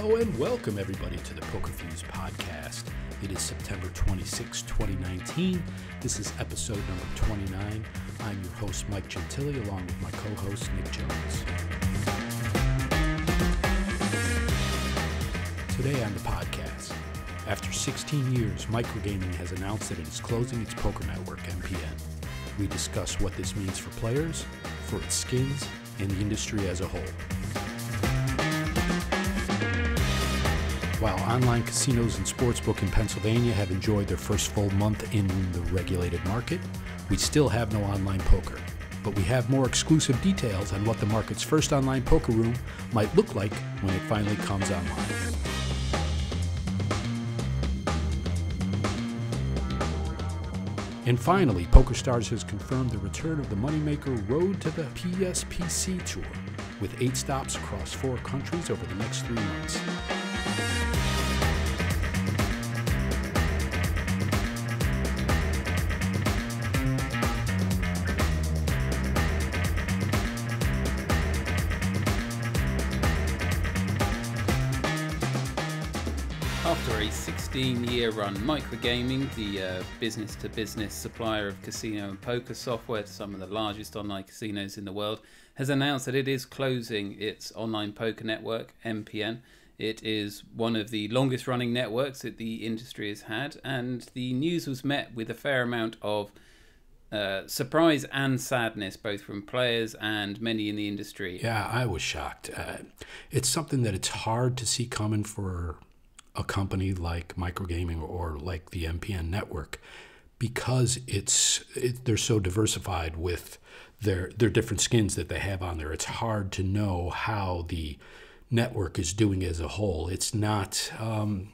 Hello and welcome, everybody, to the Poker Fuse podcast. It is September 26, 2019. This is episode number 29. I'm your host, Mike Gentili, along with my co host, Nick Jones. Today on the podcast, after 16 years, Microgaming has announced that it is closing its poker network, MPN. We discuss what this means for players, for its skins, and the industry as a whole. While online casinos and sportsbook in Pennsylvania have enjoyed their first full month in the regulated market, we still have no online poker. But we have more exclusive details on what the market's first online poker room might look like when it finally comes online. And finally, PokerStars has confirmed the return of the Moneymaker Road to the PSPC Tour, with eight stops across four countries over the next three months. After a 16 year run, Microgaming, the uh, business to business supplier of casino and poker software to some of the largest online casinos in the world, has announced that it is closing its online poker network, MPN. It is one of the longest running networks that the industry has had, and the news was met with a fair amount of uh, surprise and sadness, both from players and many in the industry. Yeah, I was shocked. Uh, it's something that it's hard to see coming for a company like microgaming or like the MPN network because it's it, they're so diversified with their their different skins that they have on there. It's hard to know how the network is doing as a whole. It's not, um,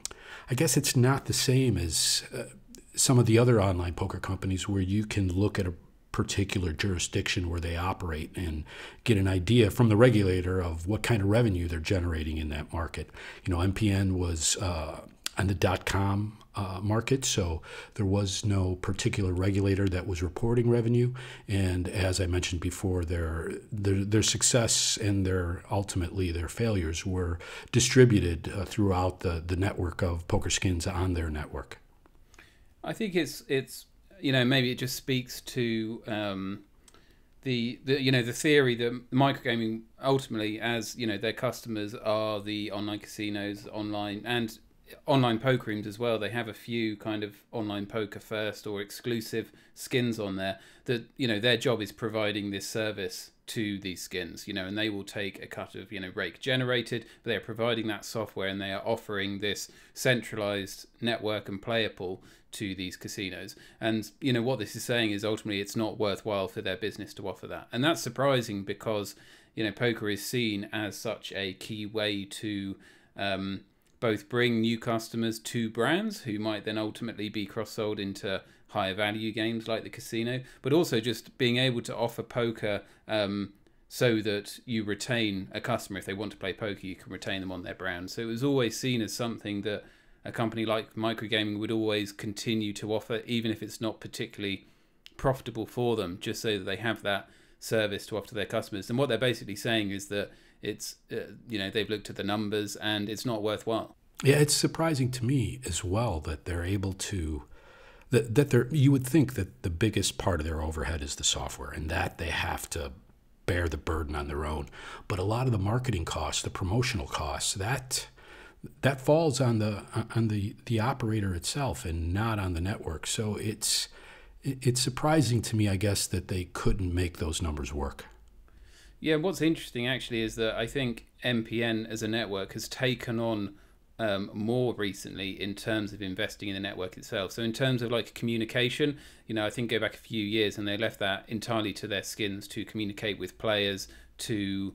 I guess, it's not the same as. Uh, some of the other online poker companies where you can look at a particular jurisdiction where they operate and get an idea from the regulator of what kind of revenue they're generating in that market. You know, MPN was uh, on the dot com uh, market, so there was no particular regulator that was reporting revenue. And as I mentioned before, their their, their success and their ultimately their failures were distributed uh, throughout the, the network of poker skins on their network. I think it's it's you know, maybe it just speaks to um, the, the you know the theory that microgaming ultimately, as you know, their customers are the online casinos, online and online poker rooms as well they have a few kind of online poker first or exclusive skins on there that you know their job is providing this service to these skins you know and they will take a cut of you know rake generated but they're providing that software and they are offering this centralized network and player pool to these casinos and you know what this is saying is ultimately it's not worthwhile for their business to offer that and that's surprising because you know poker is seen as such a key way to um, both bring new customers to brands who might then ultimately be cross sold into higher value games like the casino, but also just being able to offer poker um, so that you retain a customer. If they want to play poker, you can retain them on their brand. So it was always seen as something that a company like Microgaming would always continue to offer, even if it's not particularly profitable for them, just so that they have that service to offer to their customers. And what they're basically saying is that it's uh, you know they've looked at the numbers and it's not worthwhile. Yeah, it's surprising to me as well that they're able to that that they're you would think that the biggest part of their overhead is the software and that they have to bear the burden on their own. But a lot of the marketing costs, the promotional costs, that that falls on the on the the operator itself and not on the network. So it's it's surprising to me, I guess, that they couldn't make those numbers work. Yeah, what's interesting actually is that I think MPN as a network has taken on um, more recently in terms of investing in the network itself. So in terms of like communication, you know, I think go back a few years and they left that entirely to their skins to communicate with players, to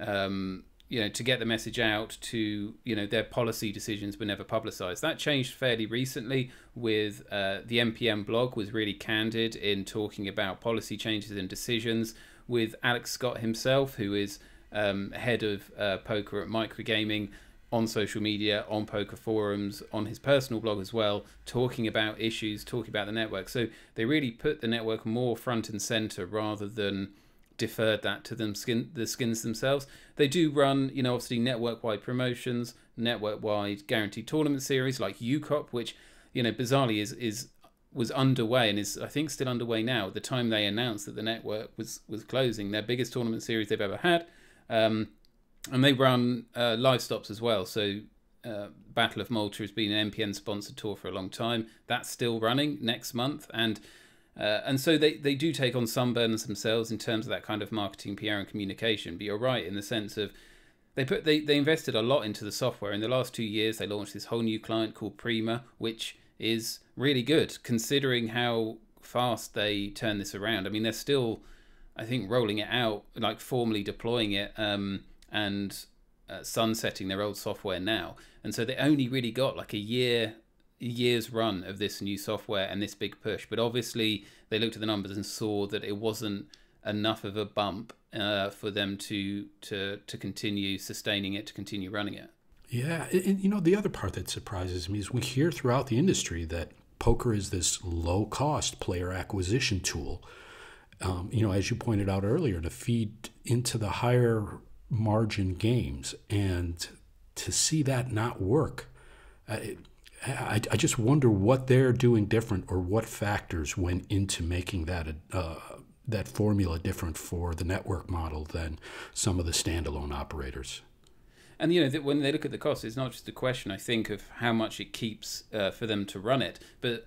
um, you know, to get the message out. To you know, their policy decisions were never publicised. That changed fairly recently with uh, the M P N blog was really candid in talking about policy changes and decisions with Alex Scott himself, who is um, head of uh, poker at Microgaming on social media, on poker forums, on his personal blog as well, talking about issues, talking about the network. So they really put the network more front and center rather than deferred that to them skin the skins themselves. They do run, you know, obviously network-wide promotions, network-wide guaranteed tournament series like UCOP, which you know bizarrely is is was underway and is I think still underway now. At the time they announced that the network was was closing, their biggest tournament series they've ever had, um, and they run uh, live stops as well. So uh, Battle of Malta has been an MPN sponsored tour for a long time. That's still running next month, and uh, and so they they do take on some burdens themselves in terms of that kind of marketing, PR, and communication. But you're right in the sense of they put they, they invested a lot into the software in the last two years. They launched this whole new client called Prima, which is really good considering how fast they turn this around. I mean, they're still, I think, rolling it out, like formally deploying it um, and uh, sunsetting their old software now. And so they only really got like a year year's run of this new software and this big push. But obviously, they looked at the numbers and saw that it wasn't enough of a bump uh, for them to to to continue sustaining it, to continue running it. Yeah, and you know the other part that surprises me is we hear throughout the industry that poker is this low-cost player acquisition tool. Um, you know, as you pointed out earlier, to feed into the higher margin games, and to see that not work, uh, I, I, I just wonder what they're doing different, or what factors went into making that uh, that formula different for the network model than some of the standalone operators. And you know that when they look at the cost, it's not just a question I think of how much it keeps uh, for them to run it, but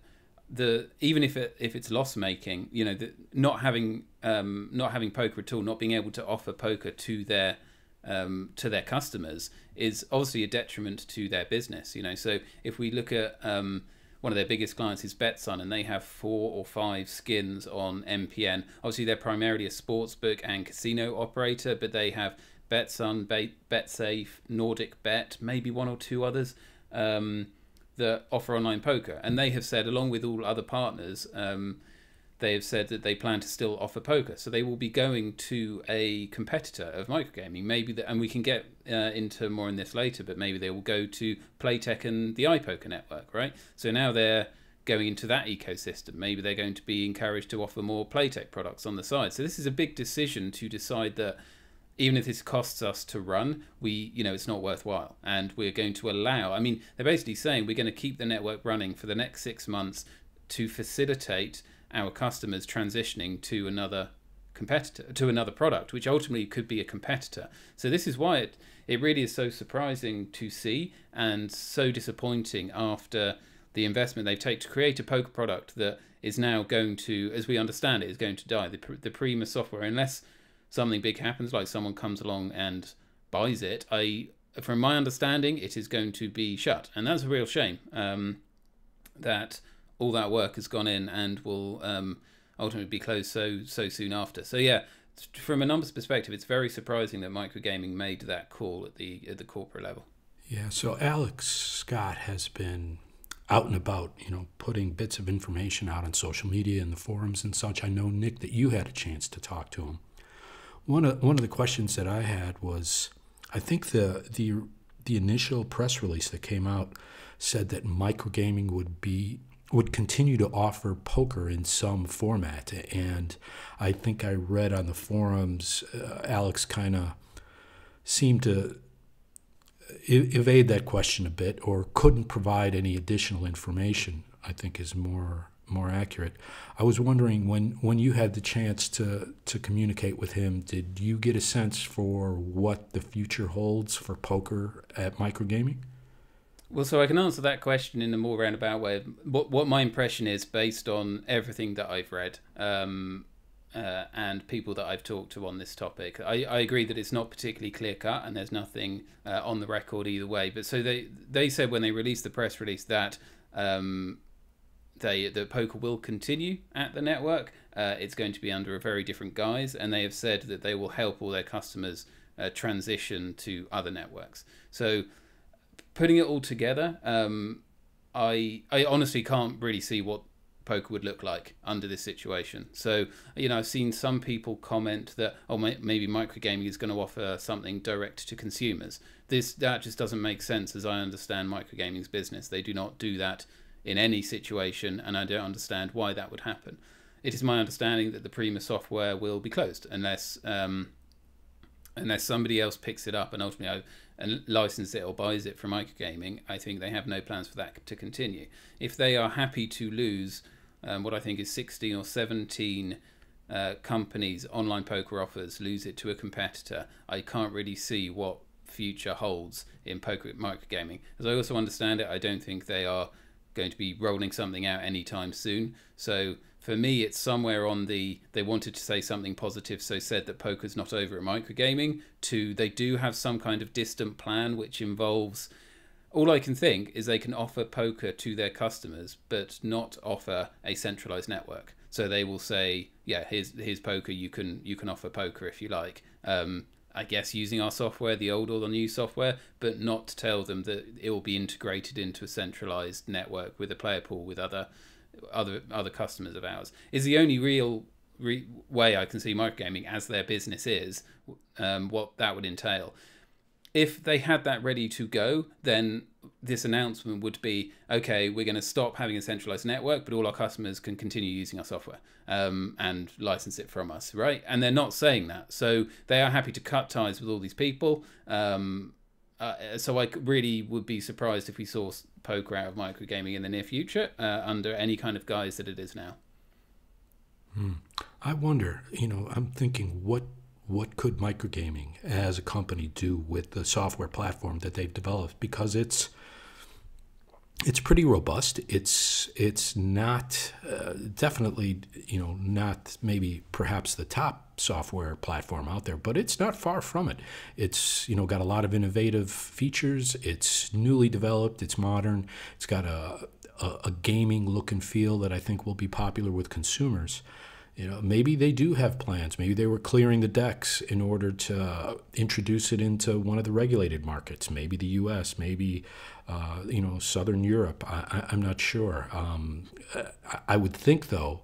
the even if it if it's loss making, you know, not having um, not having poker at all, not being able to offer poker to their um, to their customers is obviously a detriment to their business. You know, so if we look at um, one of their biggest clients is Betsun, and they have four or five skins on MPN. Obviously, they're primarily a sportsbook and casino operator, but they have BetSun, BetSafe, Nordic Bet, maybe one or two others um, that offer online poker. And they have said, along with all other partners, um, they have said that they plan to still offer poker. So they will be going to a competitor of microgaming. Maybe that, and we can get uh, into more on this later. But maybe they will go to Playtech and the iPoker network, right? So now they're going into that ecosystem. Maybe they're going to be encouraged to offer more Playtech products on the side. So this is a big decision to decide that even if this costs us to run, we, you know, it's not worthwhile. And we're going to allow, I mean, they're basically saying we're going to keep the network running for the next six months to facilitate our customers transitioning to another competitor, to another product, which ultimately could be a competitor. So this is why it, it really is so surprising to see and so disappointing after the investment they've taken to create a poker product that is now going to, as we understand it, is going to die. The, the Prima software, unless something big happens, like someone comes along and buys it, I, from my understanding, it is going to be shut, and that's a real shame. Um, that all that work has gone in and will um, ultimately be closed so so soon after. So yeah, from a numbers perspective, it's very surprising that microgaming made that call at the at the corporate level. Yeah. So Alex Scott has been out and about, you know, putting bits of information out on social media and the forums and such. I know Nick that you had a chance to talk to him. One of one of the questions that I had was, I think the the the initial press release that came out said that microgaming would be would continue to offer poker in some format, and I think I read on the forums uh, Alex kind of seemed to uh, evade that question a bit or couldn't provide any additional information. I think is more more accurate. I was wondering when when you had the chance to to communicate with him, did you get a sense for what the future holds for poker at microgaming? Well, so I can answer that question in a more roundabout way. What what my impression is based on everything that I've read. Um, uh, and people that I've talked to on this topic. I, I agree that it's not particularly clear cut and there's nothing uh, on the record either way. But so they they said when they released the press release that um, they the poker will continue at the network. Uh, it's going to be under a very different guise, and they have said that they will help all their customers uh, transition to other networks. So, putting it all together, um, I I honestly can't really see what poker would look like under this situation. So, you know, I've seen some people comment that, oh, maybe microgaming is going to offer something direct to consumers. This that just doesn't make sense as I understand microgaming's business. They do not do that in any situation, and I don't understand why that would happen. It is my understanding that the Prima software will be closed unless um, unless somebody else picks it up and ultimately uh, and licenses it or buys it from microgaming. I think they have no plans for that to continue. If they are happy to lose um, what I think is 16 or 17 uh, companies online poker offers, lose it to a competitor, I can't really see what future holds in poker microgaming. As I also understand it, I don't think they are going to be rolling something out anytime soon. So for me, it's somewhere on the they wanted to say something positive, so said that poker's not over at microgaming. To they do have some kind of distant plan which involves. All I can think is they can offer poker to their customers, but not offer a centralized network. So they will say, "Yeah, here's here's poker. You can you can offer poker if you like." Um, I guess, using our software, the old or the new software, but not to tell them that it will be integrated into a centralized network with a player pool with other other other customers of ours. Is the only real re way I can see microgaming as their business is um, what that would entail if they had that ready to go, then this announcement would be okay, we're going to stop having a centralized network, but all our customers can continue using our software um, and license it from us, right? And they're not saying that. So they are happy to cut ties with all these people. Um, uh, so I really would be surprised if we saw poker out of microgaming in the near future uh, under any kind of guise that it is now. Hmm. I wonder, you know, I'm thinking what what could microgaming as a company do with the software platform that they've developed because it's it's pretty robust it's it's not uh, definitely you know not maybe perhaps the top software platform out there but it's not far from it it's you know got a lot of innovative features it's newly developed it's modern it's got a a, a gaming look and feel that I think will be popular with consumers you know, maybe they do have plans. Maybe they were clearing the decks in order to introduce it into one of the regulated markets. Maybe the U.S. Maybe uh, you know Southern Europe. I, am not sure. Um, I, would think though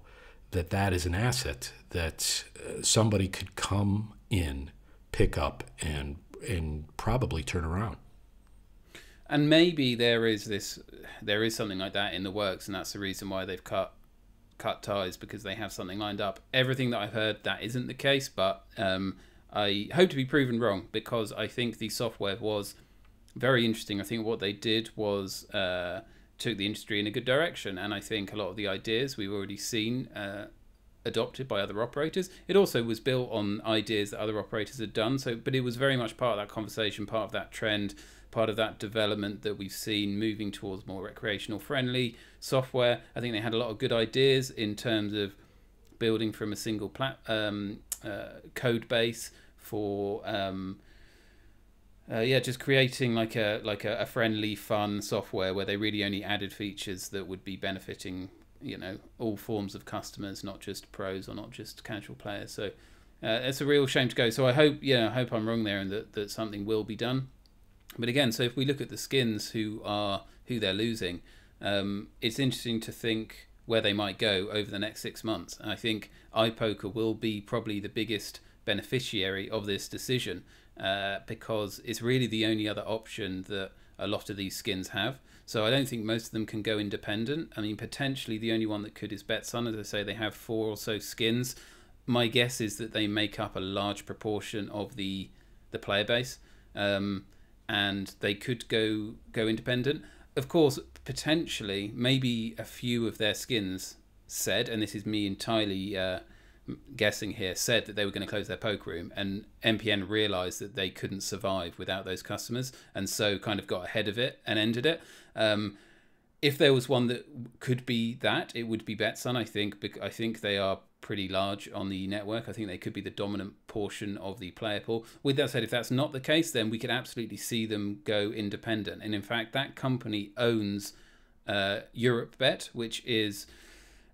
that that is an asset that uh, somebody could come in, pick up, and and probably turn around. And maybe there is this, there is something like that in the works, and that's the reason why they've cut cut ties because they have something lined up. Everything that I've heard, that isn't the case, but um, I hope to be proven wrong because I think the software was very interesting. I think what they did was uh, took the industry in a good direction, and I think a lot of the ideas we've already seen. Uh, adopted by other operators. It also was built on ideas that other operators had done. So, but it was very much part of that conversation, part of that trend, part of that development that we've seen moving towards more recreational friendly software. I think they had a lot of good ideas in terms of building from a single plat- um, uh, code base for um, uh, yeah, just creating like a like a, a, friendly, fun software where they really only added features that would be benefiting you know all forms of customers, not just pros or not just casual players. So uh, it's a real shame to go. So I hope yeah, I hope I'm wrong there and that, that something will be done. But again, so if we look at the skins who are who they're losing, um, it's interesting to think where they might go over the next six months. And I think iPoker will be probably the biggest beneficiary of this decision uh, because it's really the only other option that a lot of these skins have. So I don't think most of them can go independent. I mean, potentially the only one that could is Betsun. As I say, they have four or so skins. My guess is that they make up a large proportion of the the player base. Um, and they could go go independent. Of course, potentially, maybe a few of their skins said, and this is me entirely uh, guessing here, said that they were going to close their poke room, and MPN realised that they couldn't survive without those customers, and so kind of got ahead of it and ended it. Um, if there was one that could be that, it would be Betsun. I think. I think they are pretty large on the network. I think they could be the dominant portion of the player pool. With that said, if that's not the case, then we could absolutely see them go independent. And in fact, that company owns uh, EuropeBet, which is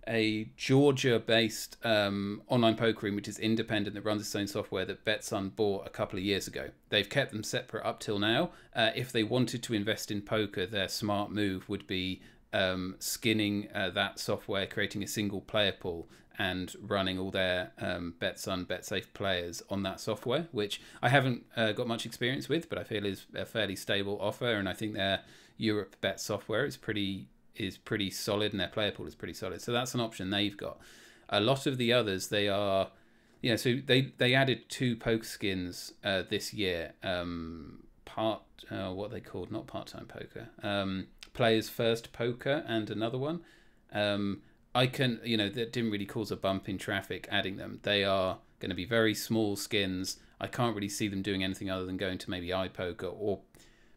a Georgia-based um, online poker room, which is independent, that runs its own software that Betsun bought a couple of years ago. They've kept them separate up till now. Uh, if they wanted to invest in poker, their smart move would be um, skinning uh, that software, creating a single player pool, and running all their um, BetSun, BetSafe players on that software, which I haven't uh, got much experience with, but I feel is a fairly stable offer. And I think their Europe Bet software is pretty is pretty solid, and their player pool is pretty solid. So that's an option they've got. A lot of the others, they are, yeah. so they they added two poker skins uh, this year. Um, part uh, what they called not part time poker, um, players first poker, and another one. Um, I can, you know, that didn't really cause a bump in traffic adding them. They are going to be very small skins. I can't really see them doing anything other than going to maybe iPoker or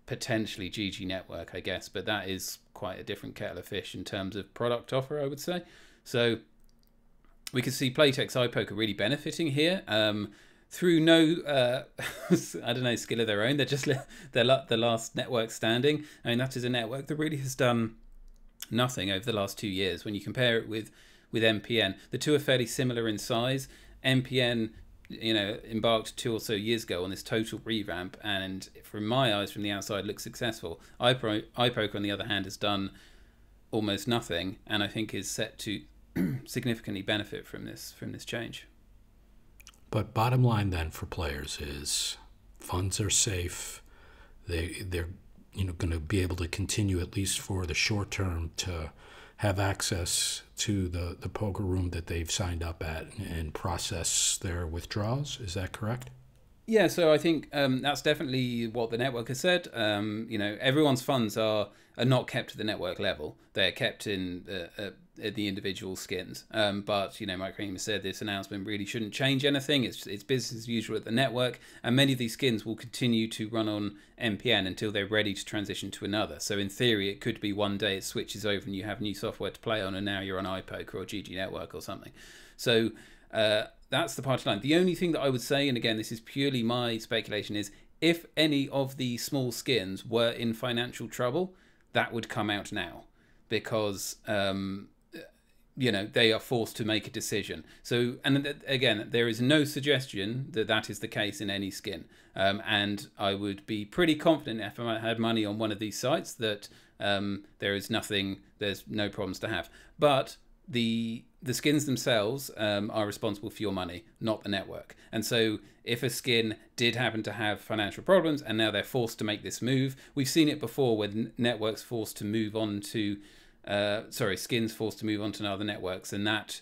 potentially GG Network, I guess. But that is quite a different kettle of fish in terms of product offer, I would say. So we can see Playtex iPoker really benefiting here. Um, through no, uh, I don't know, skill of their own, they're just they're the last network standing. I mean, that is a network that really has done nothing over the last two years. When you compare it with with MPN, the two are fairly similar in size. MPN, you know, embarked two or so years ago on this total revamp, and from my eyes, from the outside, looks successful. iPro, iPoker, on the other hand, has done almost nothing, and I think is set to significantly benefit from this from this change. But bottom line, then, for players is funds are safe. They they're you know going to be able to continue at least for the short term to have access to the, the poker room that they've signed up at and process their withdrawals. Is that correct? Yeah, so I think um, that's definitely what the network has said. Um, you know, everyone's funds are are not kept to the network level. They're kept in uh, uh, the individual skins. Um, but you know, Mike Kramer said this announcement really shouldn't change anything. It's it's business as usual at the network, and many of these skins will continue to run on MPN until they're ready to transition to another. So in theory, it could be one day it switches over and you have new software to play on, and now you're on iPoker or GG Network or something. So. Uh, that's the party line. The only thing that I would say, and again, this is purely my speculation, is if any of the small skins were in financial trouble, that would come out now because um, you know they are forced to make a decision so and th- again there is no suggestion that that is the case in any skin um, and i would be pretty confident if i had money on one of these sites that um, there is nothing there's no problems to have but the the skins themselves um, are responsible for your money, not the network. And so, if a skin did happen to have financial problems and now they're forced to make this move, we've seen it before when networks forced to move on to, uh, sorry, skins forced to move on to other networks, and that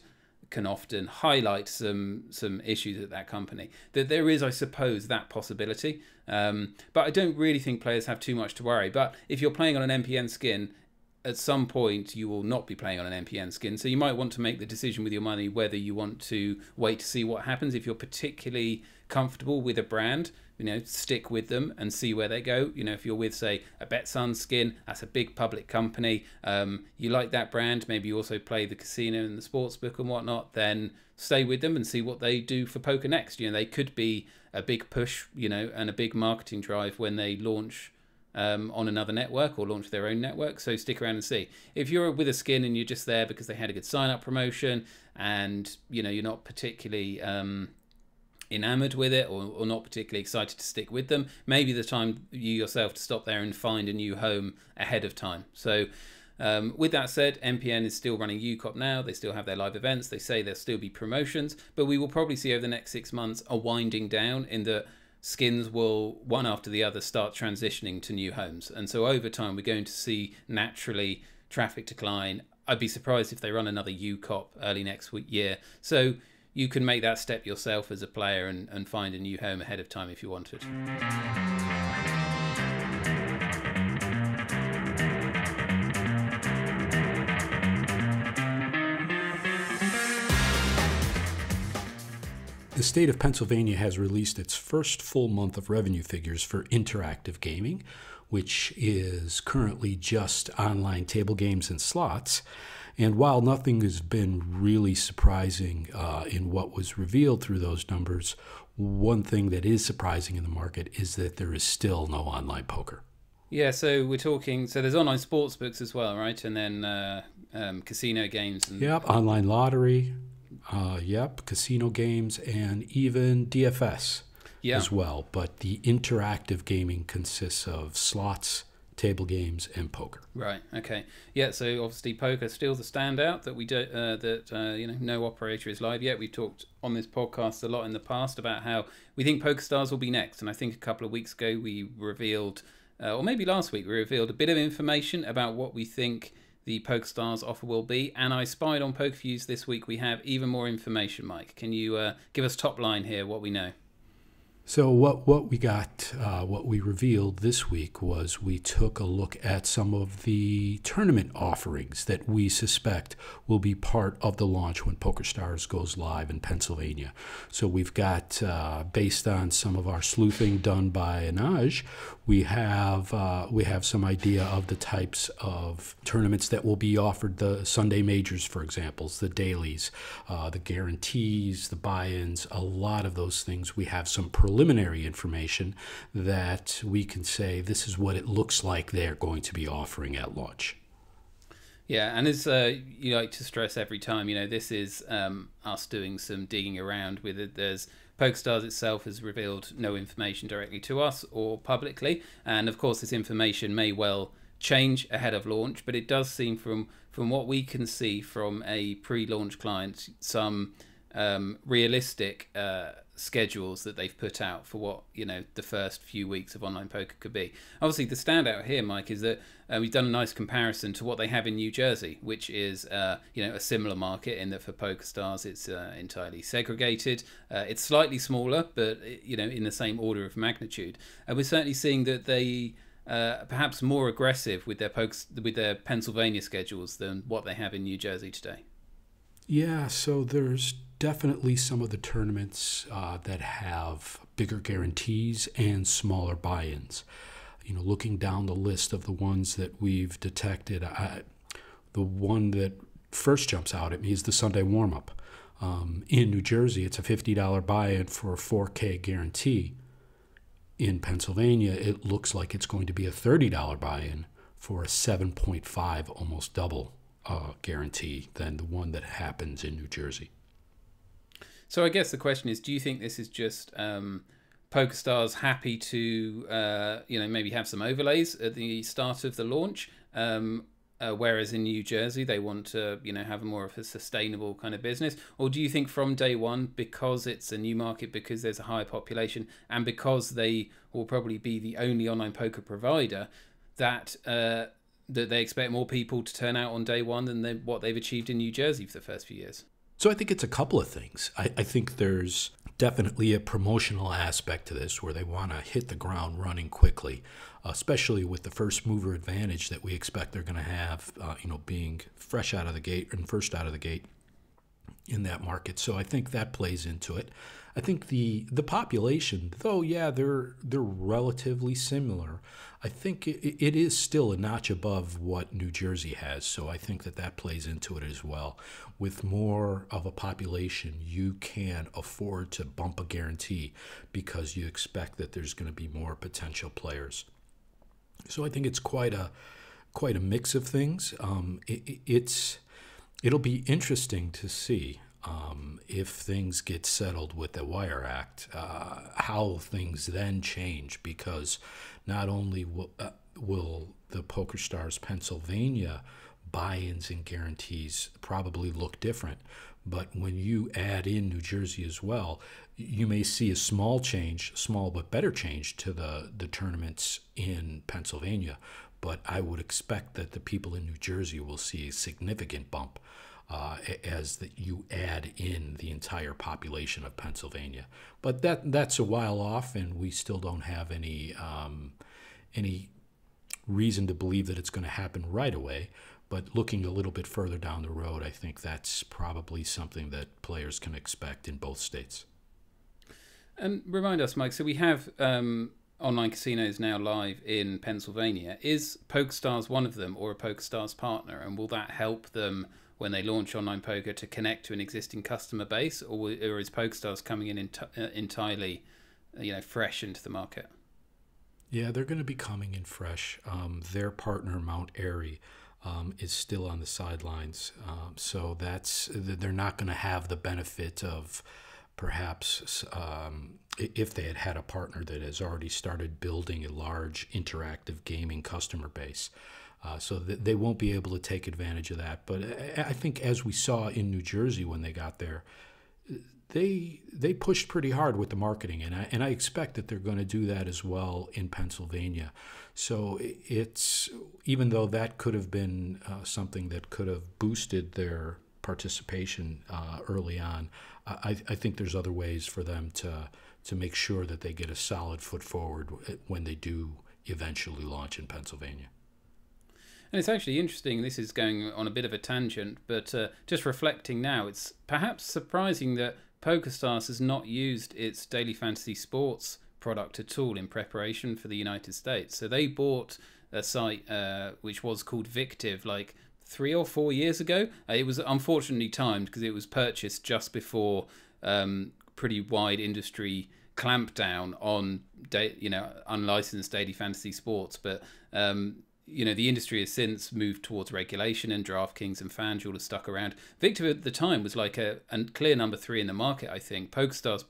can often highlight some some issues at that company. That there is, I suppose, that possibility. Um, but I don't really think players have too much to worry. But if you're playing on an MPN skin, at some point you will not be playing on an MPN skin. So you might want to make the decision with your money whether you want to wait to see what happens. If you're particularly comfortable with a brand, you know, stick with them and see where they go. You know, if you're with, say, a Betsun skin, that's a big public company. Um, you like that brand, maybe you also play the casino and the sports book and whatnot, then stay with them and see what they do for poker next. You know, they could be a big push, you know, and a big marketing drive when they launch um, on another network or launch their own network. So stick around and see. If you're with a skin and you're just there because they had a good sign up promotion and you know you're not particularly um, enamored with it or, or, not particularly excited to stick with them, maybe the time you yourself to stop there and find a new home ahead of time. So. Um, with that said, MPN is still running UCOP now. They still have their live events. They say there'll still be promotions, but we will probably see over the next six months a winding down in the skins will one after the other start transitioning to new homes. And so over time, we're going to see naturally traffic decline. I'd be surprised if they run another UCOP early next year. So you can make that step yourself as a player and, and find a new home ahead of time if you wanted. the state of Pennsylvania has released its first full month of revenue figures for interactive gaming, which is currently just online table games and slots. And while nothing has been really surprising uh, in what was revealed through those numbers, one thing that is surprising in the market is that there is still no online poker. Yeah, so we're talking. So there's online sports books as well, right? And then uh, um, casino games. And, yep, online lottery uh, yep, casino games, and even DFS yeah. as well. But the interactive gaming consists of slots, table games, and poker. Right. Okay. Yeah. So obviously, poker still the standout that we do uh, that uh, you know no operator is live yet. We've talked on this podcast a lot in the past about how we think PokerStars will be next, and I think a couple of weeks ago we revealed, uh, or maybe last week we revealed a bit of information about what we think the PokeStars offer will be. And I spied on PokeFuse this week we have even more information, Mike. Can you uh, give us top line here, what we know? So what what we got, uh, what we revealed this week was we took a look at some of the tournament offerings that we suspect will be part of the launch when PokerStars goes live in Pennsylvania. So we've got, uh, based on some of our sleuthing done by Anaj, we have uh, we have some idea of the types of tournaments that will be offered. The Sunday majors, for example, the dailies, uh, the guarantees, the buy-ins, a lot of those things. We have some preliminary information that we can say this is what it looks like they're going to be offering at launch. Yeah, and as uh, you like to stress every time, you know, this is um, us doing some digging around with it. There's PokeStars itself has revealed no information directly to us or publicly, and of course, this information may well change ahead of launch, but it does seem from from what we can see from a pre-launch client some um, realistic uh, schedules that they've put out for what you know the first few weeks of online poker could be. Obviously, the standout here, Mike, is that uh, we've done a nice comparison to what they have in New Jersey, which is uh, you know a similar market in that for poker stars it's uh, entirely segregated. Uh, it's slightly smaller, but uh, you know in the same order of magnitude. And we're certainly seeing that they. Uh, perhaps more aggressive with their pokes with their Pennsylvania schedules than what they have in New Jersey today. Yeah, so there's definitely some of the tournaments uh, that have bigger guarantees and smaller buy-ins. You know, looking down the list of the ones that we've detected, I, the one that first jumps out at me is the Sunday warm-up. Um, in New Jersey, it's a $50 buy-in for a 4K guarantee. In Pennsylvania, it looks like it's going to be a $30 buy-in for a 7.5, almost double uh, guarantee than the one that happens in New Jersey. So I guess the question is, do you think this is just um, PokerStars happy to uh, you know maybe have some overlays at the start of the launch? Um, uh, whereas in New Jersey they want to you know have more of a sustainable kind of business, or do you think from day one because it's a new market, because there's a higher population, and because they will probably be the only online poker provider, that uh, that they expect more people to turn out on day one than they, what they've achieved in New Jersey for the first few years? So I think it's a couple of things. I, I think there's definitely a promotional aspect to this where they want to hit the ground running quickly, especially with the first mover advantage that we expect they're going to have, uh, you know, being fresh out of the gate and first out of the gate in that market. So I think that plays into it. I think the the population, though, yeah, they're they're relatively similar. I think it, it is still a notch above what New Jersey has, so I think that that plays into it as well. With more of a population, you can afford to bump a guarantee because you expect that there's going to be more potential players. So I think it's quite a quite a mix of things. Um, it, it's it'll be interesting to see um, if things get settled with the Wire Act, uh, how things then change because not only will, uh, will the Poker Stars Pennsylvania buy ins and guarantees probably look different, but when you add in New Jersey as well, you may see a small change, small but better change to the, the tournaments in Pennsylvania. But I would expect that the people in New Jersey will see a significant bump uh, as that you add in the entire population of Pennsylvania. But that that's a while off, and we still don't have any um, any reason to believe that it's going to happen right away. But looking a little bit further down the road, I think that's probably something that players can expect in both states. And remind us, Mike. So we have um, online casinos now live in Pennsylvania. Is PokerStars one of them, or a PokerStars partner? And will that help them when they launch online poker to connect to an existing customer base, or, or is PokerStars coming in uh, entirely, uh, you know, fresh into the market? Yeah, they're going to be coming in fresh. Um, their partner, Mount Airy, um, is still on the sidelines, um, so that's they're not going to have the benefit of perhaps um, if they had had a partner that has already started building a large interactive gaming customer base. Uh, so they won't be able to take advantage of that. But I think as we saw in New Jersey when they got there, they they pushed pretty hard with the marketing, and I and I expect that they're going to do that as well in Pennsylvania. So it's even though that could have been uh, something that could have boosted their participation uh, early on, I, I think there's other ways for them to to make sure that they get a solid foot forward when they do eventually launch in Pennsylvania. And it's actually interesting, this is going on a bit of a tangent, but uh, just reflecting now, it's perhaps surprising that PokerStars has not used its Daily Fantasy Sports product at all in preparation for the United States. So they bought a site uh, which was called Victive, like three or four years ago. Uh, it was unfortunately timed because it was purchased just before um, pretty wide industry clampdown on you know unlicensed daily fantasy sports but um, you know, the industry has since moved towards regulation, and DraftKings and FanDuel have stuck around. Victor at the time was like a, a clear number three in the market, I think. PokerStars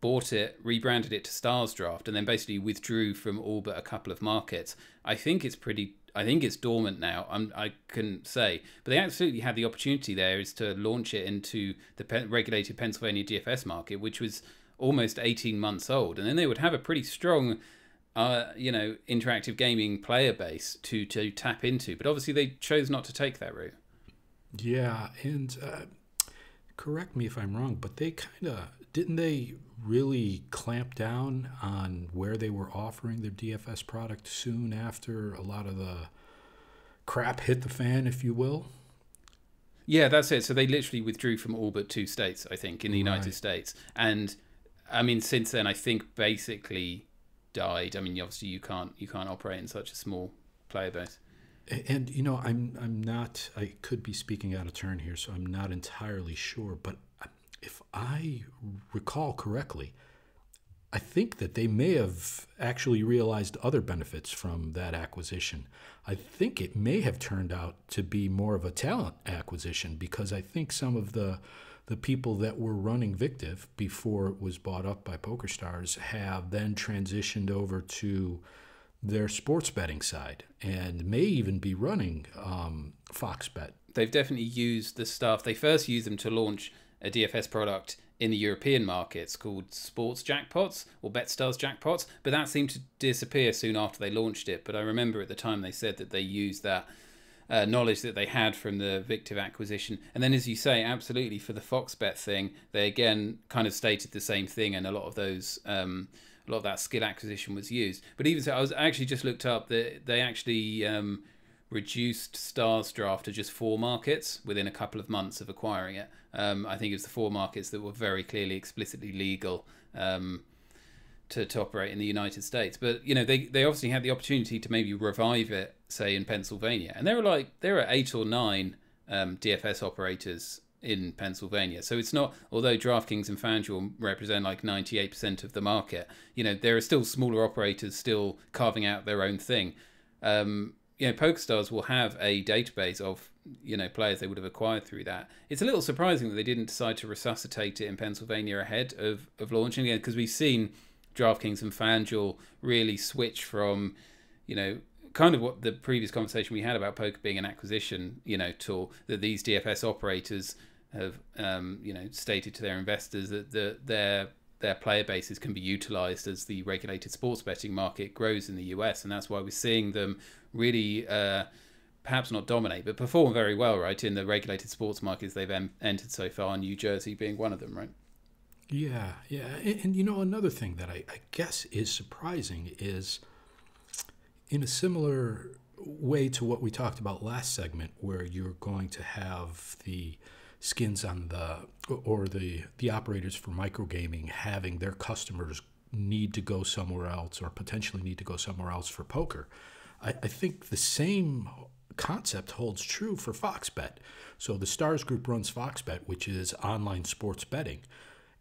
bought it, rebranded it to Stars Draft, and then basically withdrew from all but a couple of markets. I think it's pretty. I think it's dormant now. I'm, I couldn't say, but they absolutely had the opportunity there is to launch it into the pe regulated Pennsylvania DFS market, which was almost 18 months old, and then they would have a pretty strong uh, you know, interactive gaming player base to to tap into. But obviously, they chose not to take that route. Yeah, and uh, correct me if I'm wrong, but they kind of didn't they really clamp down on where they were offering their DFS product soon after a lot of the crap hit the fan, if you will. Yeah, that's it. So they literally withdrew from all but two states, I think, in the right. United States. And I mean, since then, I think basically died. I mean, obviously you can't you can't operate in such a small player base. And you know, I'm I'm not. I could be speaking out of turn here, so I'm not entirely sure. But uh, if I recall correctly, I think that they may have actually realized other benefits from that acquisition. I think it may have turned out to be more of a talent acquisition because I think some of the the people that were running Victiv before it was bought up by PokerStars have then transitioned over to their sports betting side and may even be running um, FoxBet. They've definitely used the stuff. They first used them to launch a DFS product in the European markets called Sports Jackpots or BetStars Jackpots, but that seemed to disappear soon after they launched it. But I remember at the time they said that they used that uh, knowledge that they had from the Victive acquisition. And then, as you say, absolutely for the Foxbet thing, they again kind of stated the same thing, and a lot of those. Um, a lot of that skill acquisition was used, but even so, I was I actually just looked up that they actually um, reduced Stars draft to just four markets within a couple of months of acquiring it, um, I think it was the four markets that were very clearly, explicitly legal um, to, to operate in the United States. But you know, they they obviously had the opportunity to maybe revive it, say in Pennsylvania, and there were like there are eight or nine um, DFS operators in Pennsylvania. So it's not, although DraftKings and FanDuel represent like 98% of the market, you know, there are still smaller operators still carving out their own thing. Um, you know, PokerStars will have a database of you know players they would have acquired through that. It's a little surprising that they didn't decide to resuscitate it in Pennsylvania ahead of of launching again because we've seen DraftKings and FanDuel really switch from you know kind of what the previous conversation we had about poker being an acquisition you know tool that these DFS operators have um, you know stated to their investors that the, their their player bases can be utilized as the regulated sports betting market grows in the US. And that's why we're seeing them really uh, perhaps not dominate, but perform very well, right, in the regulated sports markets they've em- entered so far, New Jersey being one of them, right? Yeah, yeah. And, and you know, another thing that I, I guess is surprising is in a similar way to what we talked about last segment, where you're going to have the skins on the or the the operators for microgaming having their customers need to go somewhere else or potentially need to go somewhere else for poker. I, I think the same concept holds true for FoxBet. So the Stars Group runs FoxBet, which is online sports betting.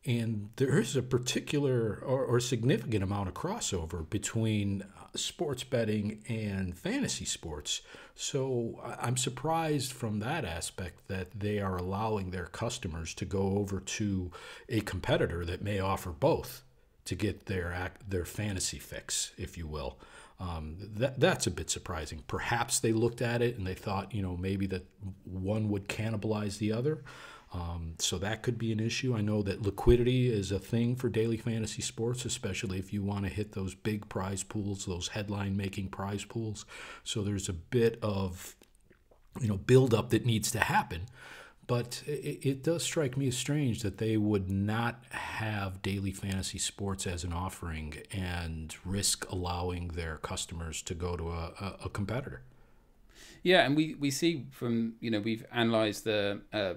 And there is a particular or, or, significant amount of crossover between uh, sports betting and fantasy sports. So I'm surprised from that aspect that they are allowing their customers to go over to a competitor that may offer both to get their their fantasy fix, if you will. Um, that, that's a bit surprising. Perhaps they looked at it and they thought, you know, maybe that one would cannibalize the other. Um, so that could be an issue. I know that liquidity is a thing for daily fantasy sports, especially if you want to hit those big prize pools, those headline making prize pools. So there's a bit of you know buildup that needs to happen. But it, it does strike me as strange that they would not have daily fantasy sports as an offering and risk allowing their customers to go to a, a competitor. Yeah, and we, we see from, you know, we've analyzed the uh,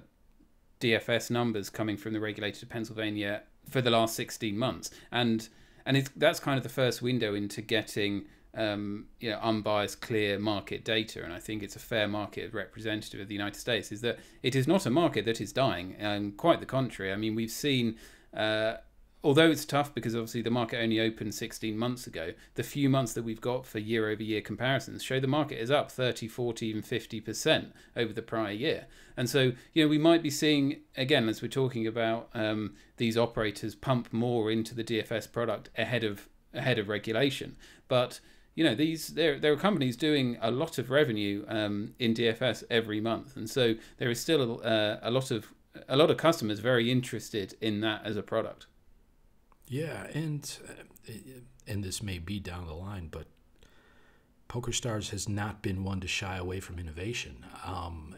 DFS numbers coming from the regulator Pennsylvania for the last 16 months. And and it's, that's kind of the first window into getting um, you know unbiased, clear market data. And I think it's a fair market representative of the United States. Is that it is not a market that is dying, and quite the contrary. I mean, we've seen. Uh, although it's tough because obviously the market only opened 16 months ago, the few months that we've got for year over year comparisons show the market is up 30, 40, even 50% over the prior year. And so, you know, we might be seeing, again, as we're talking about um, these operators pump more into the DFS product ahead of ahead of regulation. But you know these there there are companies doing a lot of revenue um, in DFS every month, and so there is still a, uh, a lot of a lot of customers very interested in that as a product. Yeah, and uh, and this may be down the line, but PokerStars has not been one to shy away from innovation. Um,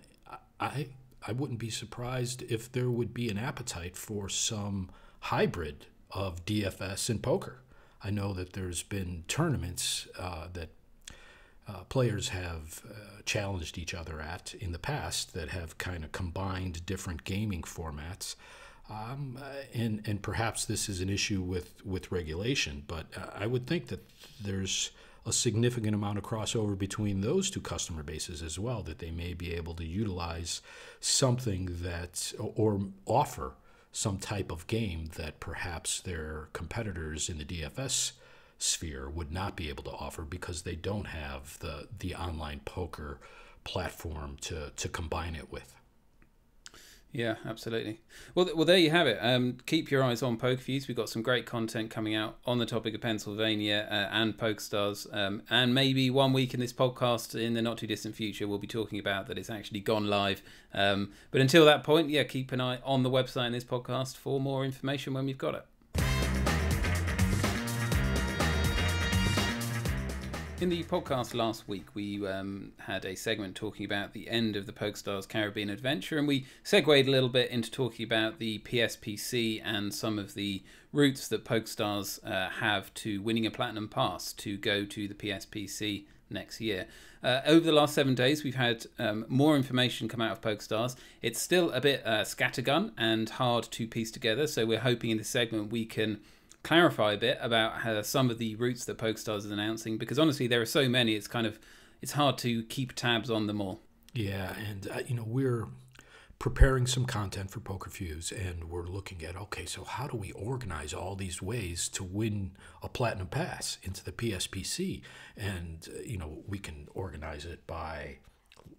I I wouldn't be surprised if there would be an appetite for some hybrid of DFS and poker. I know that there's been tournaments uh, that uh, players have uh, challenged each other at in the past that have kind of combined different gaming formats. Um, uh, and and perhaps this is an issue with with regulation, but uh, I would think that there's a significant amount of crossover between those two customer bases as well that they may be able to utilize something that or offer some type of game that perhaps their competitors in the DFS sphere would not be able to offer because they don't have the the online poker platform to to combine it with. Yeah, absolutely. Well, well, there you have it. Um, keep your eyes on Pokefuse. We've got some great content coming out on the topic of Pennsylvania uh, and PokeStars, um, and maybe one week in this podcast in the not too distant future, we'll be talking about that it's actually gone live. Um, but until that point, yeah, keep an eye on the website and this podcast for more information when we've got it. In the podcast last week, we um, had a segment talking about the end of the Pokestars Caribbean Adventure, and we segued a little bit into talking about the PSPC and some of the routes that Pokestars uh, have to winning a Platinum Pass to go to the PSPC next year. Uh, over the last seven days, we've had um, more information come out of PokeStars. It's still a bit uh, scattergun and hard to piece together, so we're hoping in this segment we can clarify a bit about some of the routes that PokeStars is announcing because honestly, there are so many. It's kind of it's hard to keep tabs on them all. Yeah, and uh, you know we're preparing some content for Poker Fuse, and we're looking at okay, so how do we organize all these ways to win a platinum pass into the PSPC? And uh, you know we can organize it by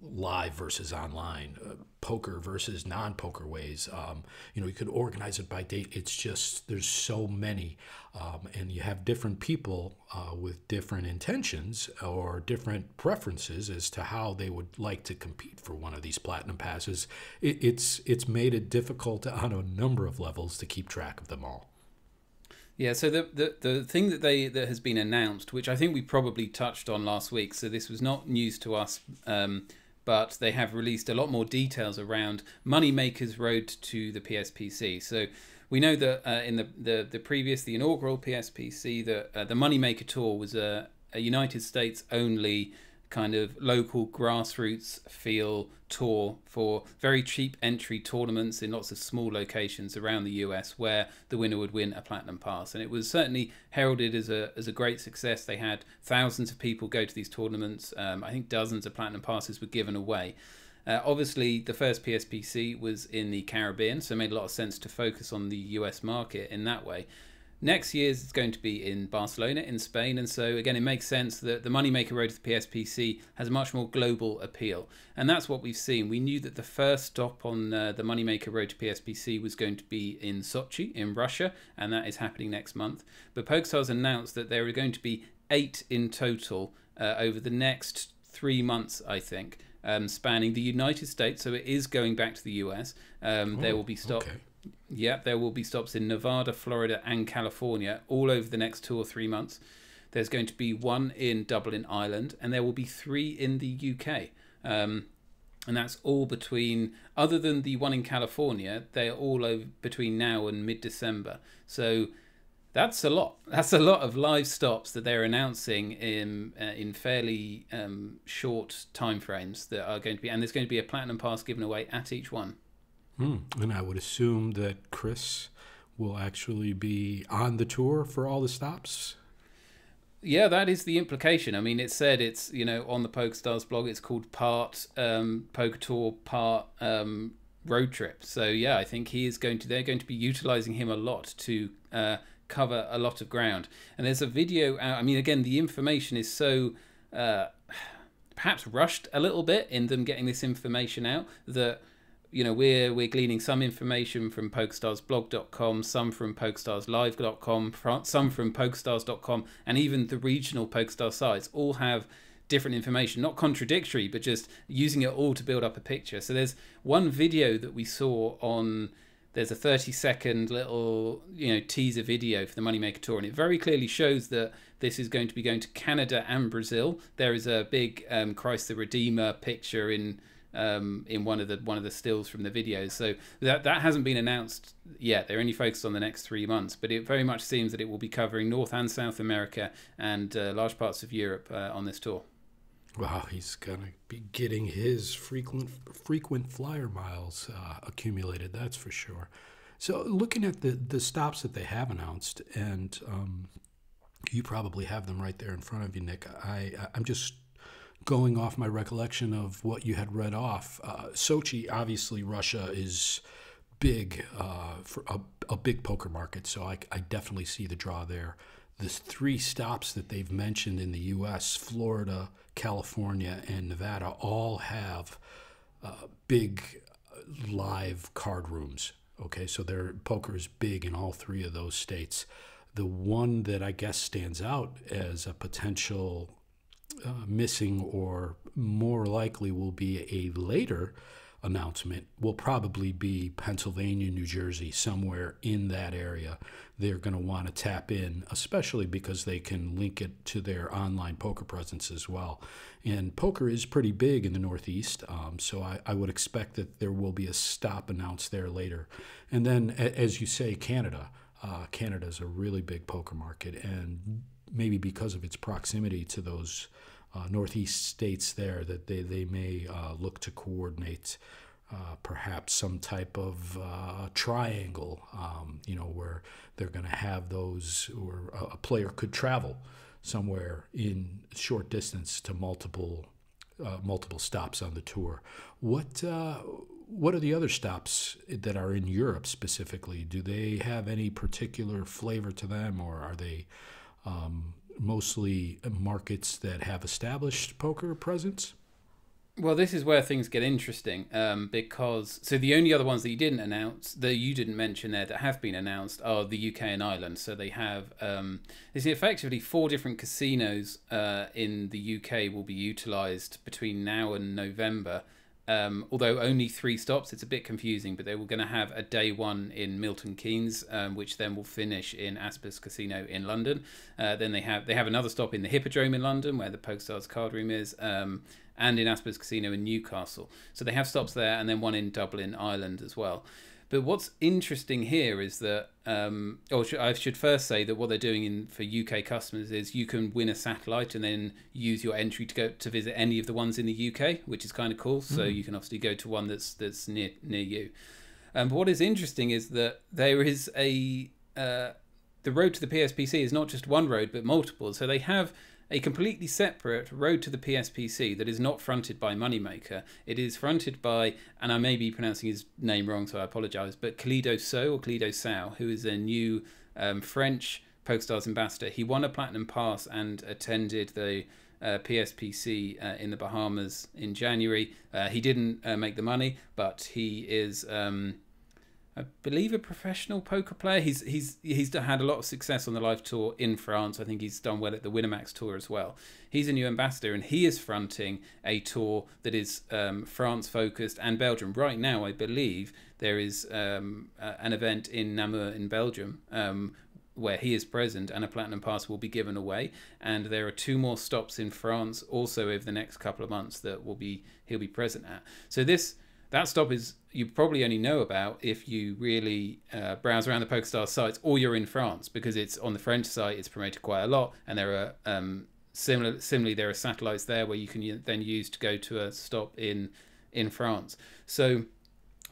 live versus online, uh, poker versus non poker ways. Um, you know, you could organize it by date. It's just, there's so many. Um, and you have different people uh, with different intentions or different preferences as to how they would like to compete for one of these platinum passes. It, it's, it's made it difficult on a number of levels to keep track of them all. Yeah, so the, the, the thing that they that has been announced, which I think we probably touched on last week, so this was not news to us, um, but they have released a lot more details around Moneymaker's Road to the PSPC. So we know that uh, in the, the, the previous, the inaugural PSPC, the uh, the Moneymaker Tour was a, a United States only kind of local grassroots feel tour for very cheap entry tournaments in lots of small locations around the US where the winner would win a platinum pass and it was certainly heralded as a as a great success they had thousands of people go to these tournaments um, I think dozens of platinum passes were given away uh, obviously, the first PSPC was in the Caribbean, so it made a lot of sense to focus on the US market in that way. Next year's is going to be in Barcelona, in Spain, and so again, it makes sense that the Moneymaker Road to the PSPC has much more global appeal, and that's what we've seen. We knew that the first stop on uh, the Moneymaker Road to PSPC was going to be in Sochi, in Russia, and that is happening next month. But Pokestars announced that there are going to be eight in total uh, over the next three months, I think, um, spanning the United States. So it is going back to the US. Um, oh, there will be stops. Okay Yep, there will be stops in Nevada, Florida, and California all over the next two or three months. There's going to be one in Dublin, Ireland, and there will be three in the UK. Um, and that's all between, other than the one in California, they are all over between now and mid December. So that's a lot. That's a lot of live stops that they're announcing in uh, in fairly um, short timeframes that are going to be, and there's going to be a platinum pass given away at each one. Hmm. and I would assume that Chris will actually be on the tour for all the stops. Yeah, that is the implication. I mean, it said it's you know on the PokerStars blog, it's called part um, poker tour, part um, road trip. So yeah, I think he is going to. They're going to be utilizing him a lot to uh, cover a lot of ground. And there's a video out. I mean, again, the information is so. Uh, perhaps rushed a little bit in them getting this information out that you know we're we're gleaning some information from pokestarsblog.com some from pokestarslive.com some from pokestars.com and even the regional pokestars sites all have different information not contradictory but just using it all to build up a picture so there's one video that we saw on there's a 30 second little you know teaser video for the moneymaker tour and it very clearly shows that this is going to be going to canada and brazil there is a big um, christ the redeemer picture in um, in one of the one of the stills from the videos. So that that hasn't been announced yet. They're only focused on the next three months, but it very much seems that it will be covering North and South America and uh, large parts of Europe uh, on this tour. Wow, he's gonna be getting his frequent frequent flyer miles uh, accumulated. That's for sure. So looking at the the stops that they have announced, and um, you probably have them right there in front of you, Nick. I I'm just going off my recollection of what you had read off, uh, Sochi, obviously, Russia is big uh, for a, a, big poker market, so I, I, definitely see the draw there. The three stops that they've mentioned in the U.S. Florida, California, and Nevada all have uh, big uh, live card rooms. Okay, so their poker is big in all three of those states. The one that I guess stands out as a potential uh, missing or more likely will be a later announcement will probably be Pennsylvania, New Jersey, somewhere in that area. They're going to want to tap in, especially because they can link it to their online poker presence as well. And poker is pretty big in the Northeast, um, so I, I, would expect that there will be a stop announced there later. And then, as you say, Canada. Uh, Canada is a really big poker market, and maybe because of its proximity to those uh, northeast states there, that they, they may uh, look to coordinate uh, perhaps some type of uh, triangle, um, you know, where they're going to have those, or a, player could travel somewhere in short distance to multiple uh, multiple stops on the tour. What uh, what are the other stops that are in Europe specifically? Do they have any particular flavor to them, or are they um, mostly markets that have established poker presence? Well, this is where things get interesting um, because so the only other ones that you didn't announce that you didn't mention there that have been announced are the UK and Ireland. So they have um, is effectively four different casinos uh, in the UK will be utilised between now and November um, although only three stops, it's a bit confusing, but they were going to have a day one in Milton Keynes, um, which then will finish in Aspers Casino in London. Uh, then they have they have another stop in the Hippodrome in London, where the PokeStars card room is, um, and in Aspers Casino in Newcastle. So they have stops there, and then one in Dublin, Ireland as well. But what's interesting here is that, um, or should, I should first say that what they're doing in, for UK customers is you can win a satellite and then use your entry to go to visit any of the ones in the UK, which is kind of cool. So mm-hmm. you can obviously go to one that's that's near near you. Um, what is interesting is that there is a uh, the road to the PSPC is not just one road but multiple. So they have a completely separate Road to the PSPC that is not fronted by Moneymaker. It is fronted by, and I may be pronouncing his name wrong, so I apologise, but Clido So or Clido Sao, who is a new um, French Pokestars ambassador. He won a Platinum Pass and attended the uh, PSPC uh, in the Bahamas in January. Uh, he didn't uh, make the money, but he is. Um, I believe a professional poker player. He's he's he's had a lot of success on the live tour in France. I think he's done well at the Winamax tour as well. He's a new ambassador and he is fronting a tour that is um, France focused and Belgium. Right now, I believe there is um, uh, an event in Namur in Belgium. Um, where he is present and a platinum pass will be given away and there are two more stops in France also over the next couple of months that will be he'll be present at so this that stop is you probably only know about if you really uh, browse around the PokerStars sites or you're in France because it's on the French site. It's promoted quite a lot, and there are um, similar. Similarly, there are satellites there where you can then use to go to a stop in in France. So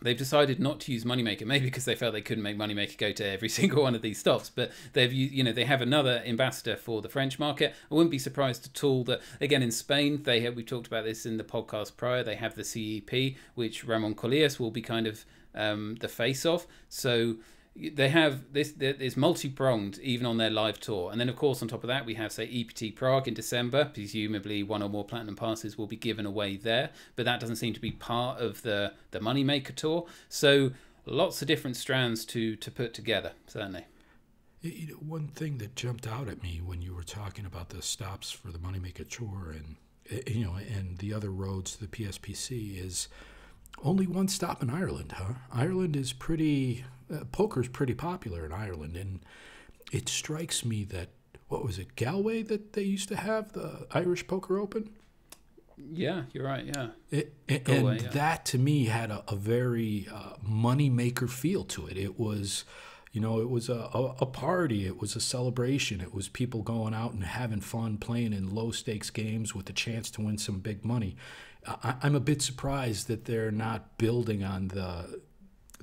they've decided not to use moneymaker maybe because they felt they couldn't make moneymaker go to every single one of these stops. but they've you know they have another ambassador for the french market i wouldn't be surprised at all that again in spain they have we talked about this in the podcast prior they have the cep which ramon Colias will be kind of um, the face of. so they have this it's multi-pronged even on their live tour and then of course on top of that we have say ept prague in december presumably one or more platinum passes will be given away there but that doesn't seem to be part of the the moneymaker tour so lots of different strands to to put together certainly one thing that jumped out at me when you were talking about the stops for the moneymaker tour and eh, you know and the other roads to the pspc is only one stop in ireland huh ireland is pretty uh, poker's pretty popular in Ireland, and it strikes me that what was it Galway that they used to have the Irish Poker Open? Yeah, you're right. Yeah, it, it, Galway, and yeah. that to me had a, a very uh, money maker feel to it. It was. You know, it was a, a, a, party. It was a celebration. It was people going out and having fun, playing in low stakes games with a chance to win some big money. I, I'm a bit surprised that they're not building on the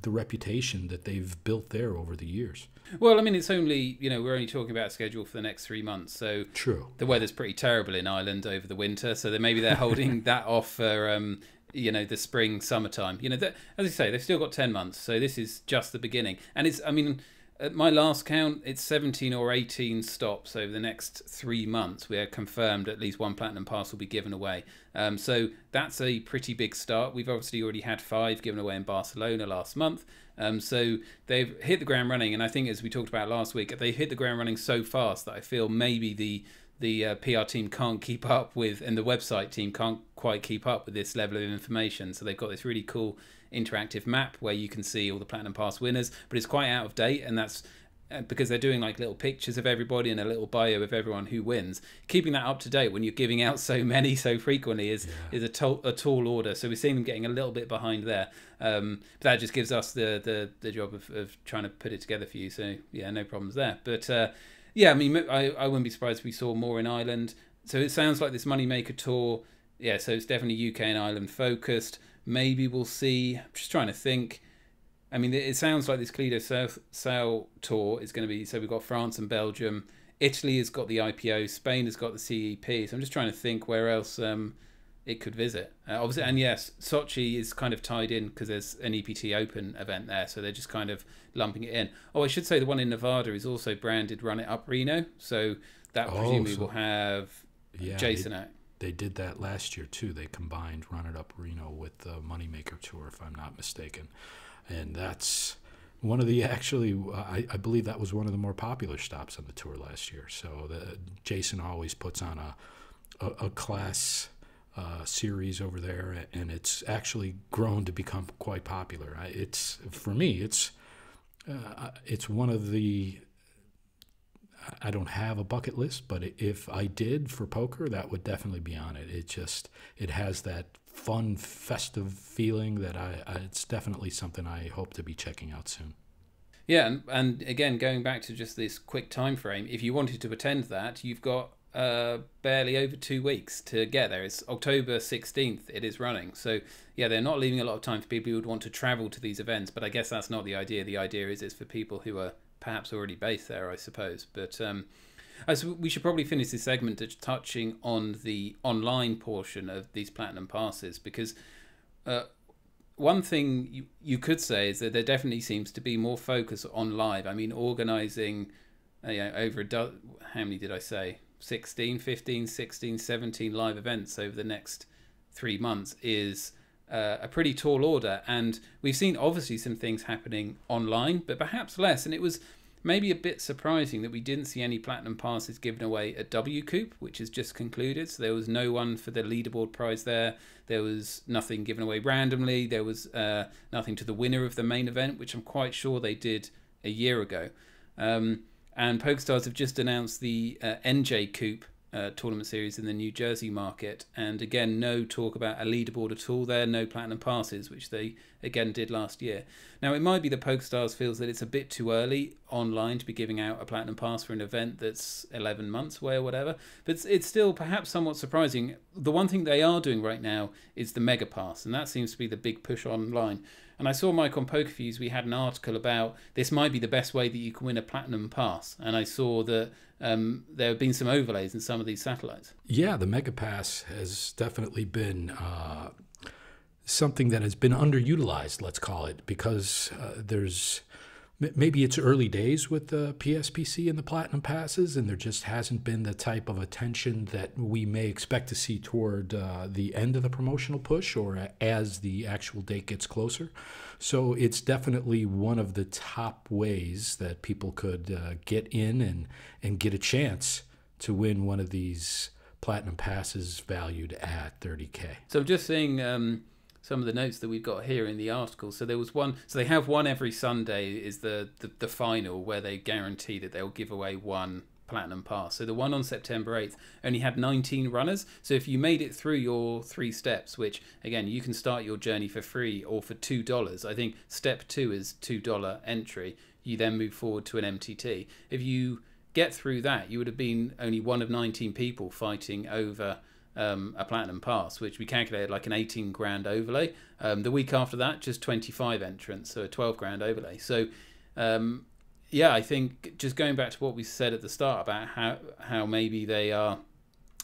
the reputation that they've built there over the years. Well, I mean, it's only you know we're only talking about schedule for the next three months, so true. The weather's pretty terrible in Ireland over the winter, so maybe they're holding that off for um, you know the spring summertime. You know, that, as I say, they've still got ten months, so this is just the beginning. And it's I mean, at my last count, it's 17 or 18 stops over the next three months. We are confirmed at least one platinum pass will be given away. Um, so that's a pretty big start. We've obviously already had five given away in Barcelona last month. Um, so they've hit the ground running. And I think, as we talked about last week, they hit the ground running so fast that I feel maybe the the uh, PR team can't keep up with, and the website team can't quite keep up with this level of information. So they've got this really cool interactive map where you can see all the Platinum Pass winners, but it's quite out of date, and that's uh, because they're doing like little pictures of everybody and a little bio of everyone who wins. Keeping that up to date when you're giving out so many so frequently is yeah. is a, tall, a tall order. So we're seeing them getting a little bit behind there. Um, but that just gives us the the, the job of, of trying to put it together for you. So yeah, no problems there. But uh, yeah, I mean, I, I wouldn't be surprised if we saw more in Ireland. So it sounds like this Moneymaker tour, yeah, so it's definitely UK and Ireland focused. Maybe we'll see. I'm just trying to think. I mean, it sounds like this Cledo South Sale tour is going to be. So we've got France and Belgium. Italy has got the IPO. Spain has got the CEP. So I'm just trying to think where else. Um, it could visit. Uh, obviously, and yes, Sochi is kind of tied in because there's an EPT Open event there, so they're just kind of lumping it in. Oh, I should say the one in Nevada is also branded Run It Up Reno, so that oh, presumably so, will have yeah, Jason at. They did that last year too. They combined Run It Up Reno with the Moneymaker Tour, if I'm not mistaken, and that's one of the actually I, I, believe that was one of the more popular stops on the tour last year. So the, uh, Jason always puts on a, a, a class uh, series over there, and it's actually grown to become quite popular. It's for me, it's uh, it's one of the I don't have a bucket list, but if I did for poker, that would definitely be on it. It just it has that fun, festive feeling that I, I it's definitely something I hope to be checking out soon. Yeah, and, and again, going back to just this quick time frame, if you wanted to attend that, you've got uh, barely over two weeks to get there. It's October 16th, it is running. So, yeah, they're not leaving a lot of time for people who would want to travel to these events, but I guess that's not the idea. The idea is it's for people who are perhaps already based there, I suppose. But um, as uh, we should probably finish this segment touching on the online portion of these platinum passes because. Uh, one thing you, you could say is that there definitely seems to be more focus on live. I mean, organizing uh, over a dozen. how many did I say? 16, 15, 16, 17 live events over the next three months is uh, a pretty tall order. And we've seen obviously some things happening online, but perhaps less. And it was maybe a bit surprising that we didn't see any platinum passes given away at WCOOP, which has just concluded. So there was no one for the leaderboard prize there. There was nothing given away randomly. There was uh, nothing to the winner of the main event, which I'm quite sure they did a year ago. Um, and PokerStars have just announced the uh, NJ Coupe uh, tournament series in the New Jersey market. And again, no talk about a leaderboard at all there, no platinum passes, which they again did last year. Now, it might be that PokeStars feels that it's a bit too early online to be giving out a Platinum Pass for an event that's 11 months away or whatever, but it's, it's still perhaps somewhat surprising. The one thing they are doing right now is the Mega Pass, and that seems to be the big push online. And I saw Mike on Pokerfuse, we had an article about this might be the best way that you can win a Platinum Pass, and I saw that um, there have been some overlays in some of these satellites. Yeah, the Mega Pass has definitely been. Uh something that has been underutilized, let's call it, because uh, there's maybe it's early days with the PSPC and the Platinum Passes, and there just hasn't been the type of attention that we may expect to see toward uh, the end of the promotional push or as the actual date gets closer. So it's definitely one of the top ways that people could uh, get in and, and get a chance to win one of these Platinum Passes valued at 30K. So just saying, um some of the notes that we've got here in the article. So there was one. So they have one every Sunday is the the, the final where they guarantee that they'll give away one platinum pass. So the one on September 8th only had 19 runners. So if you made it through your three steps, which again you can start your journey for free or for two dollars. I think step two is two dollar entry. You then move forward to an MTT. If you get through that, you would have been only one of 19 people fighting over um, a platinum pass, which we calculated like an 18 grand overlay. Um, the week after that, just 25 entrants, so a 12 grand overlay. So, um, yeah, I think just going back to what we said at the start about how how maybe they are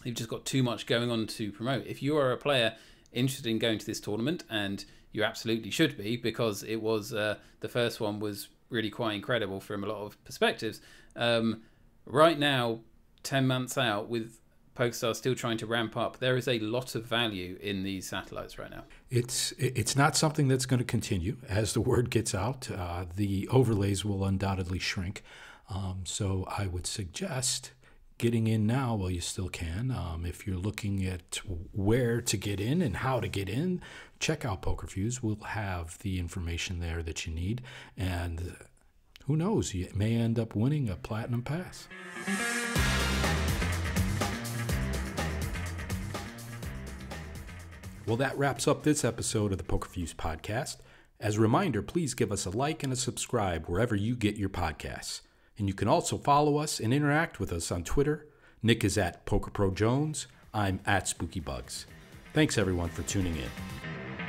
they've just got too much going on to promote. If you are a player interested in going to this tournament, and you absolutely should be because it was uh, the first one was really quite incredible from a lot of perspectives. Um, right now, ten months out with Pokestar still trying to ramp up. There is a lot of value in these satellites right now. It's it's not something that's going to continue as the word gets out. Uh, the overlays will undoubtedly shrink. Um, so I would suggest getting in now while you still can. Um, if you're looking at where to get in and how to get in, check out PokerFuse. We'll have the information there that you need. And who knows, you may end up winning a platinum pass. Well, that wraps up this episode of the Poker Fuse podcast. As a reminder, please give us a like and a subscribe wherever you get your podcasts. And you can also follow us and interact with us on Twitter. Nick is at PokerProJones. I'm at SpookyBugs. Thanks everyone for tuning in.